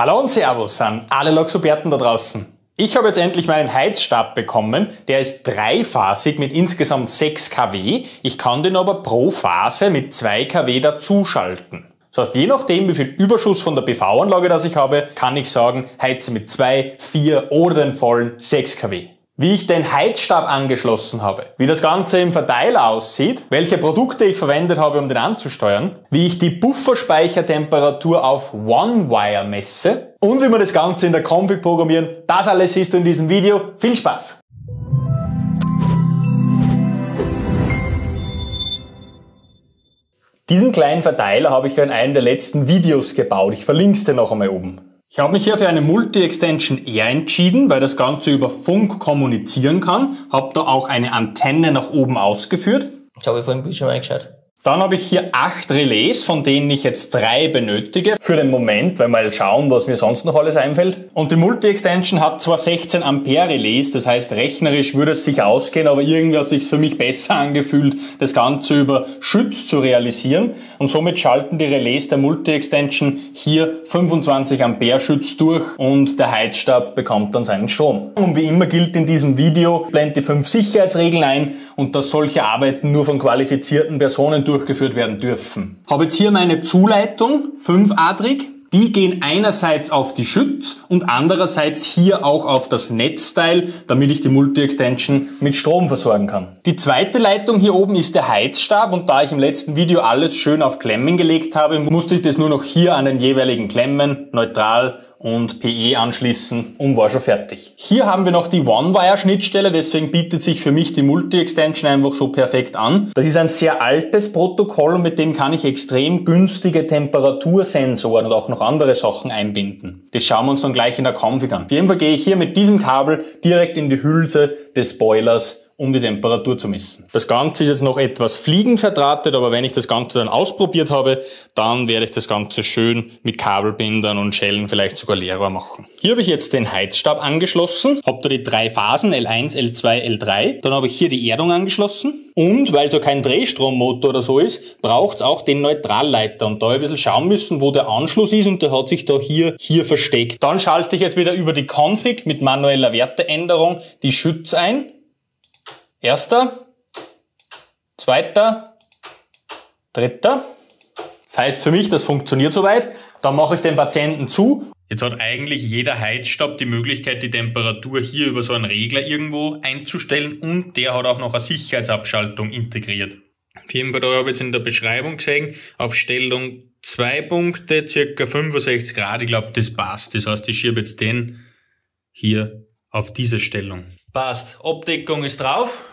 Hallo und Servus an alle Luxuberten da draußen. Ich habe jetzt endlich meinen Heizstab bekommen. Der ist dreiphasig mit insgesamt 6 kW. Ich kann den aber pro Phase mit 2 kW dazuschalten. Das heißt, je nachdem, wie viel Überschuss von der PV-Anlage das ich habe, kann ich sagen, heize mit 2, 4 oder den vollen 6 kW wie ich den Heizstab angeschlossen habe, wie das Ganze im Verteiler aussieht, welche Produkte ich verwendet habe, um den anzusteuern, wie ich die Bufferspeichertemperatur auf OneWire messe und wie man das Ganze in der Config programmieren, das alles siehst du in diesem Video. Viel Spaß! Diesen kleinen Verteiler habe ich ja in einem der letzten Videos gebaut. Ich verlinke es dir noch einmal oben. Ich habe mich hier für eine Multi-Extension R entschieden, weil das Ganze über Funk kommunizieren kann. Habe da auch eine Antenne nach oben ausgeführt. Ich habe vorhin Bildschirm eingeschaut. Dann habe ich hier acht Relais, von denen ich jetzt drei benötige. Für den Moment, weil mal schauen, was mir sonst noch alles einfällt. Und die Multi-Extension hat zwar 16 Ampere Relais, das heißt rechnerisch würde es sich ausgehen, aber irgendwie hat es sich für mich besser angefühlt, das Ganze über Schütz zu realisieren. Und somit schalten die Relais der Multi-Extension hier 25 Ampere Schütz durch und der Heizstab bekommt dann seinen Strom. Und wie immer gilt in diesem Video, blend die fünf Sicherheitsregeln ein und dass solche Arbeiten nur von qualifizierten Personen durchgeführt werden dürfen. Habe jetzt hier meine Zuleitung, fünfadrig. Die gehen einerseits auf die Schütz und andererseits hier auch auf das Netzteil, damit ich die Multi-Extension mit Strom versorgen kann. Die zweite Leitung hier oben ist der Heizstab und da ich im letzten Video alles schön auf Klemmen gelegt habe, musste ich das nur noch hier an den jeweiligen Klemmen neutral und PE anschließen und war schon fertig. Hier haben wir noch die onewire schnittstelle deswegen bietet sich für mich die Multi-Extension einfach so perfekt an. Das ist ein sehr altes Protokoll, mit dem kann ich extrem günstige Temperatursensoren und auch noch andere Sachen einbinden. Das schauen wir uns dann gleich in der Config an. Auf jeden Fall gehe ich hier mit diesem Kabel direkt in die Hülse des Boilers um die Temperatur zu messen. Das Ganze ist jetzt noch etwas fliegenverdrahtet, aber wenn ich das Ganze dann ausprobiert habe, dann werde ich das Ganze schön mit Kabelbindern und Schellen vielleicht sogar leerer machen. Hier habe ich jetzt den Heizstab angeschlossen, habe da die drei Phasen L1, L2, L3, dann habe ich hier die Erdung angeschlossen und weil so kein Drehstrommotor oder so ist, braucht es auch den Neutralleiter und da habe ich ein bisschen schauen müssen, wo der Anschluss ist und der hat sich da hier, hier versteckt. Dann schalte ich jetzt wieder über die Config mit manueller Werteänderung die Schütz ein Erster, zweiter, dritter. Das heißt für mich, das funktioniert soweit. Dann mache ich den Patienten zu. Jetzt hat eigentlich jeder Heizstab die Möglichkeit, die Temperatur hier über so einen Regler irgendwo einzustellen und der hat auch noch eine Sicherheitsabschaltung integriert. Auf jeden Fall, da habe ich jetzt in der Beschreibung gesehen, auf Stellung zwei Punkte, circa 65 Grad. Ich glaube, das passt. Das heißt, ich schiebe jetzt den hier auf diese Stellung. Passt. Abdeckung ist drauf.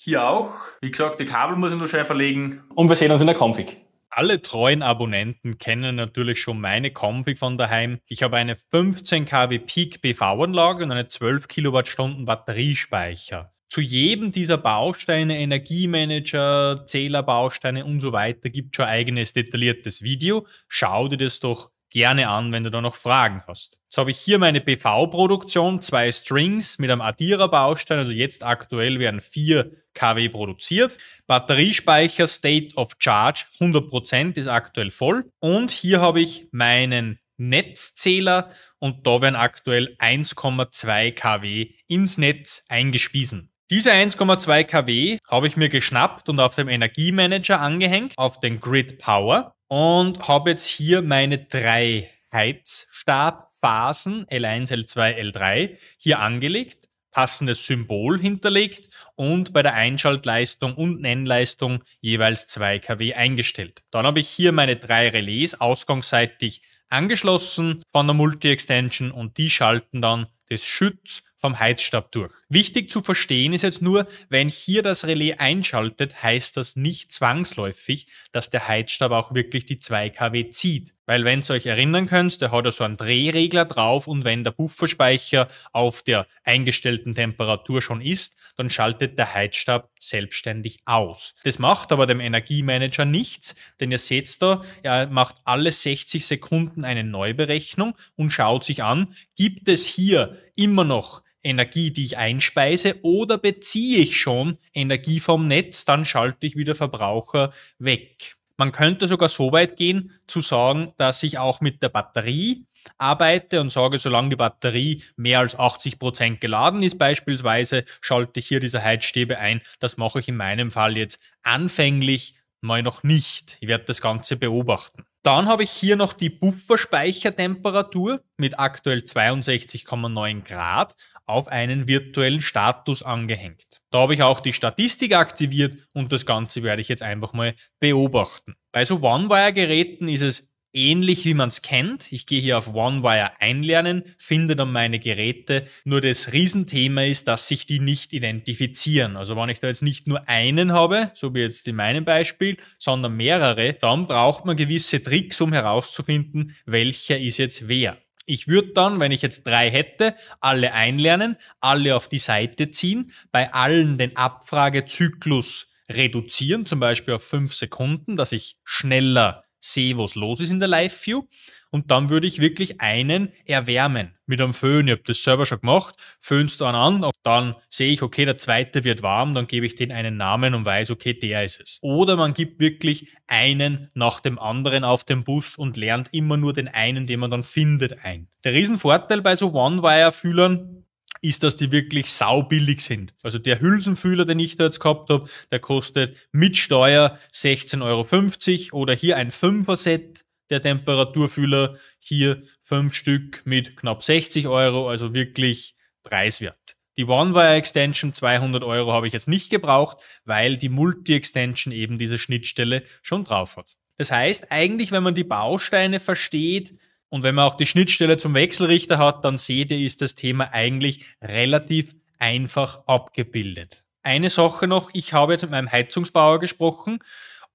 Hier auch. Wie gesagt, die Kabel muss ich nur schnell verlegen. Und wir sehen uns in der Config. Alle treuen Abonnenten kennen natürlich schon meine Config von daheim. Ich habe eine 15 kW Peak PV-Anlage und eine 12 Kilowattstunden Batteriespeicher. Zu jedem dieser Bausteine, Energiemanager, Zählerbausteine und so weiter gibt es schon eigenes detailliertes Video. Schau dir das doch gerne an, wenn du da noch Fragen hast. Jetzt habe ich hier meine PV-Produktion, zwei Strings mit einem Addierer-Baustein, also jetzt aktuell werden 4 kW produziert. Batteriespeicher State of Charge 100% ist aktuell voll. Und hier habe ich meinen Netzzähler und da werden aktuell 1,2 kW ins Netz eingespiesen. Diese 1,2 kW habe ich mir geschnappt und auf dem Energiemanager angehängt, auf den Grid Power und habe jetzt hier meine drei Heizstabphasen L1, L2, L3 hier angelegt, passendes Symbol hinterlegt und bei der Einschaltleistung und Nennleistung jeweils 2 kW eingestellt. Dann habe ich hier meine drei Relais ausgangsseitig angeschlossen von der Multi-Extension und die schalten dann das Schütz vom Heizstab durch. Wichtig zu verstehen ist jetzt nur, wenn hier das Relais einschaltet, heißt das nicht zwangsläufig, dass der Heizstab auch wirklich die 2 kW zieht. Weil wenn ihr euch erinnern könnt, der hat ja so einen Drehregler drauf und wenn der Pufferspeicher auf der eingestellten Temperatur schon ist, dann schaltet der Heizstab selbstständig aus. Das macht aber dem Energiemanager nichts, denn ihr seht da, er macht alle 60 Sekunden eine Neuberechnung und schaut sich an, gibt es hier immer noch Energie, die ich einspeise, oder beziehe ich schon Energie vom Netz, dann schalte ich wieder Verbraucher weg. Man könnte sogar so weit gehen, zu sagen, dass ich auch mit der Batterie arbeite und sage, solange die Batterie mehr als 80% Prozent geladen ist, beispielsweise, schalte ich hier diese Heizstäbe ein. Das mache ich in meinem Fall jetzt anfänglich mal noch nicht. Ich werde das Ganze beobachten. Dann habe ich hier noch die Bufferspeichertemperatur mit aktuell 62,9 Grad auf einen virtuellen Status angehängt. Da habe ich auch die Statistik aktiviert und das Ganze werde ich jetzt einfach mal beobachten. Bei so onewire geräten ist es ähnlich wie man es kennt. Ich gehe hier auf OneWire einlernen, finde dann meine Geräte. Nur das Riesenthema ist, dass sich die nicht identifizieren. Also wenn ich da jetzt nicht nur einen habe, so wie jetzt in meinem Beispiel, sondern mehrere, dann braucht man gewisse Tricks, um herauszufinden, welcher ist jetzt wer. Ich würde dann, wenn ich jetzt drei hätte, alle einlernen, alle auf die Seite ziehen, bei allen den Abfragezyklus reduzieren, zum Beispiel auf fünf Sekunden, dass ich schneller sehe, was los ist in der Live-View und dann würde ich wirklich einen erwärmen mit einem Föhn. Ich habe das selber schon gemacht, föhnst du einen an, und dann sehe ich, okay, der zweite wird warm, dann gebe ich den einen Namen und weiß, okay, der ist es. Oder man gibt wirklich einen nach dem anderen auf dem Bus und lernt immer nur den einen, den man dann findet, ein. Der Riesenvorteil bei so One-Wire-Fühlern ist, dass die wirklich saubillig sind. Also der Hülsenfühler, den ich da jetzt gehabt habe, der kostet mit Steuer 16,50 Euro oder hier ein fünfer set der Temperaturfühler. Hier fünf Stück mit knapp 60 Euro, also wirklich preiswert. Die OneWire extension 200 Euro habe ich jetzt nicht gebraucht, weil die Multi-Extension eben diese Schnittstelle schon drauf hat. Das heißt, eigentlich, wenn man die Bausteine versteht und wenn man auch die Schnittstelle zum Wechselrichter hat, dann seht ihr, ist das Thema eigentlich relativ einfach abgebildet. Eine Sache noch, ich habe jetzt mit meinem Heizungsbauer gesprochen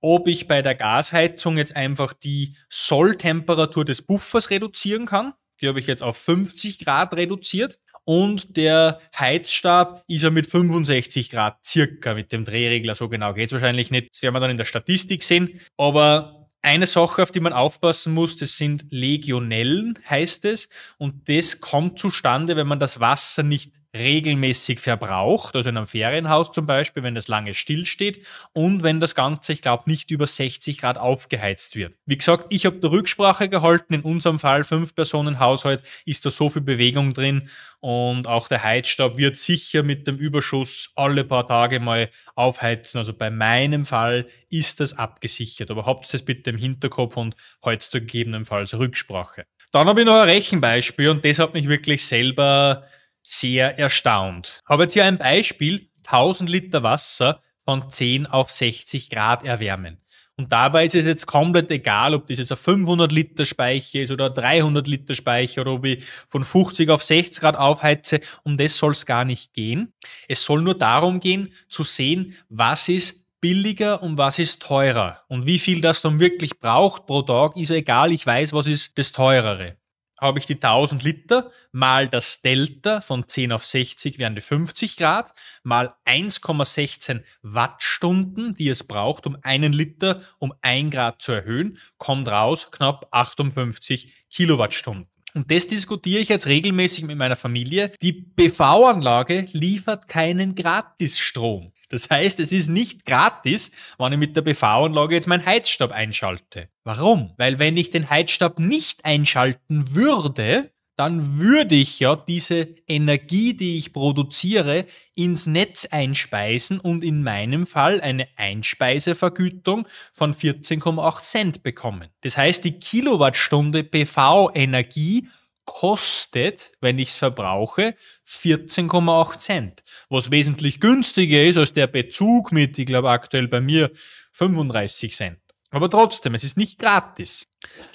ob ich bei der Gasheizung jetzt einfach die Solltemperatur des Buffers reduzieren kann. Die habe ich jetzt auf 50 Grad reduziert. Und der Heizstab ist ja mit 65 Grad circa mit dem Drehregler. So genau geht es wahrscheinlich nicht. Das werden wir dann in der Statistik sehen. Aber eine Sache, auf die man aufpassen muss, das sind Legionellen, heißt es. Und das kommt zustande, wenn man das Wasser nicht regelmäßig verbraucht, also in einem Ferienhaus zum Beispiel, wenn das lange stillsteht und wenn das Ganze, ich glaube, nicht über 60 Grad aufgeheizt wird. Wie gesagt, ich habe eine Rücksprache gehalten. In unserem Fall, fünf Personen Haushalt, ist da so viel Bewegung drin und auch der Heizstab wird sicher mit dem Überschuss alle paar Tage mal aufheizen. Also bei meinem Fall ist das abgesichert. Aber habt es bitte im Hinterkopf und heute gegebenenfalls Rücksprache. Dann habe ich noch ein Rechenbeispiel und das hat mich wirklich selber sehr erstaunt. Habe jetzt hier ein Beispiel, 1000 Liter Wasser von 10 auf 60 Grad erwärmen. Und dabei ist es jetzt komplett egal, ob das jetzt ein 500 Liter Speicher ist oder ein 300 Liter Speicher oder ob ich von 50 auf 60 Grad aufheize. Um das soll es gar nicht gehen. Es soll nur darum gehen, zu sehen, was ist billiger und was ist teurer. Und wie viel das dann wirklich braucht pro Tag, ist egal. Ich weiß, was ist das teurere habe ich die 1000 Liter mal das Delta von 10 auf 60 wären die 50 Grad mal 1,16 Wattstunden, die es braucht, um einen Liter um ein Grad zu erhöhen, kommt raus knapp 58 Kilowattstunden. Und das diskutiere ich jetzt regelmäßig mit meiner Familie. Die PV-Anlage liefert keinen Gratisstrom. Das heißt, es ist nicht gratis, wenn ich mit der PV-Anlage jetzt meinen Heizstab einschalte. Warum? Weil wenn ich den Heizstab nicht einschalten würde, dann würde ich ja diese Energie, die ich produziere, ins Netz einspeisen und in meinem Fall eine Einspeisevergütung von 14,8 Cent bekommen. Das heißt, die Kilowattstunde PV-Energie kostet, wenn ich es verbrauche, 14,8 Cent, was wesentlich günstiger ist als der Bezug mit, ich glaube aktuell bei mir, 35 Cent. Aber trotzdem, es ist nicht gratis.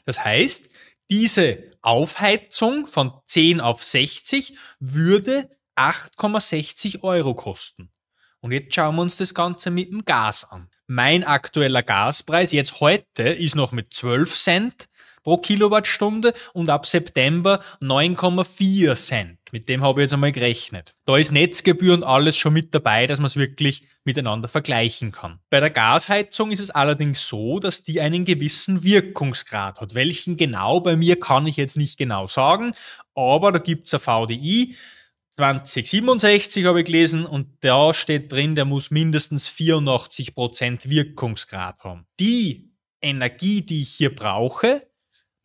Das heißt, diese Aufheizung von 10 auf 60 würde 8,60 Euro kosten. Und jetzt schauen wir uns das Ganze mit dem Gas an. Mein aktueller Gaspreis jetzt heute ist noch mit 12 Cent pro Kilowattstunde und ab September 9,4 Cent. Mit dem habe ich jetzt einmal gerechnet. Da ist Netzgebühr und alles schon mit dabei, dass man es wirklich miteinander vergleichen kann. Bei der Gasheizung ist es allerdings so, dass die einen gewissen Wirkungsgrad hat. Welchen genau bei mir kann ich jetzt nicht genau sagen, aber da gibt es ein VDI. 2067 habe ich gelesen und da steht drin, der muss mindestens 84% Prozent Wirkungsgrad haben. Die Energie, die ich hier brauche,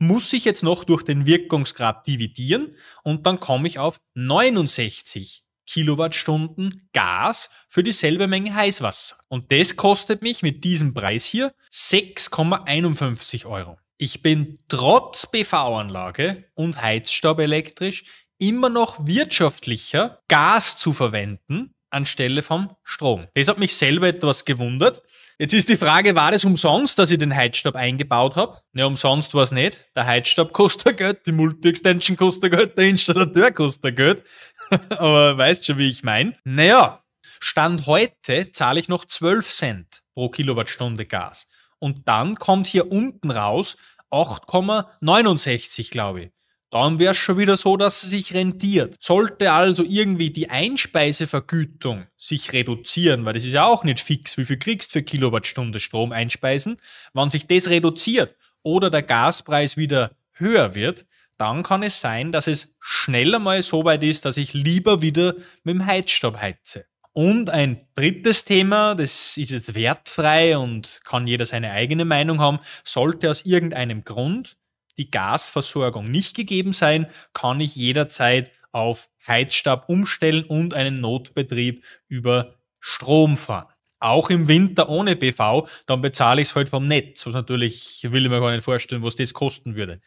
muss ich jetzt noch durch den Wirkungsgrad dividieren und dann komme ich auf 69 Kilowattstunden Gas für dieselbe Menge Heißwasser. Und das kostet mich mit diesem Preis hier 6,51 Euro. Ich bin trotz PV-Anlage und Heizstaub elektrisch immer noch wirtschaftlicher, Gas zu verwenden, anstelle vom Strom. Das hat mich selber etwas gewundert. Jetzt ist die Frage, war das umsonst, dass ich den Heizstab eingebaut habe? Ne, umsonst war es nicht. Der Heizstab kostet Geld, die Multi-Extension kostet Geld, der Installateur kostet Geld. Aber weißt schon, wie ich meine. Naja, Stand heute zahle ich noch 12 Cent pro Kilowattstunde Gas. Und dann kommt hier unten raus 8,69, glaube ich dann wäre es schon wieder so, dass sie sich rentiert. Sollte also irgendwie die Einspeisevergütung sich reduzieren, weil das ist ja auch nicht fix, wie viel kriegst du für Kilowattstunde Strom einspeisen, wenn sich das reduziert oder der Gaspreis wieder höher wird, dann kann es sein, dass es schneller mal so weit ist, dass ich lieber wieder mit dem Heizstab heize. Und ein drittes Thema, das ist jetzt wertfrei und kann jeder seine eigene Meinung haben, sollte aus irgendeinem Grund die Gasversorgung nicht gegeben sein, kann ich jederzeit auf Heizstab umstellen und einen Notbetrieb über Strom fahren. Auch im Winter ohne PV, dann bezahle ich es halt vom Netz, was natürlich will ich mir gar nicht vorstellen, was das kosten würde.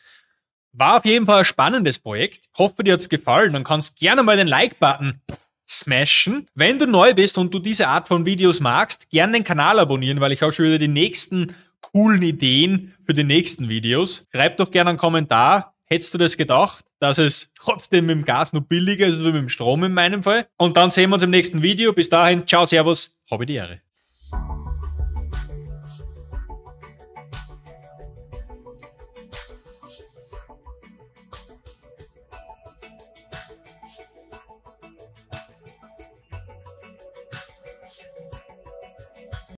War auf jeden Fall ein spannendes Projekt. Hoffe, dir hat es gefallen. Dann kannst gerne mal den Like-Button smashen. Wenn du neu bist und du diese Art von Videos magst, gerne den Kanal abonnieren, weil ich auch schon wieder die nächsten coolen Ideen für die nächsten Videos. Schreib doch gerne einen Kommentar. Hättest du das gedacht, dass es trotzdem mit dem Gas nur billiger ist als mit dem Strom in meinem Fall? Und dann sehen wir uns im nächsten Video. Bis dahin, ciao, servus, habe die Ehre.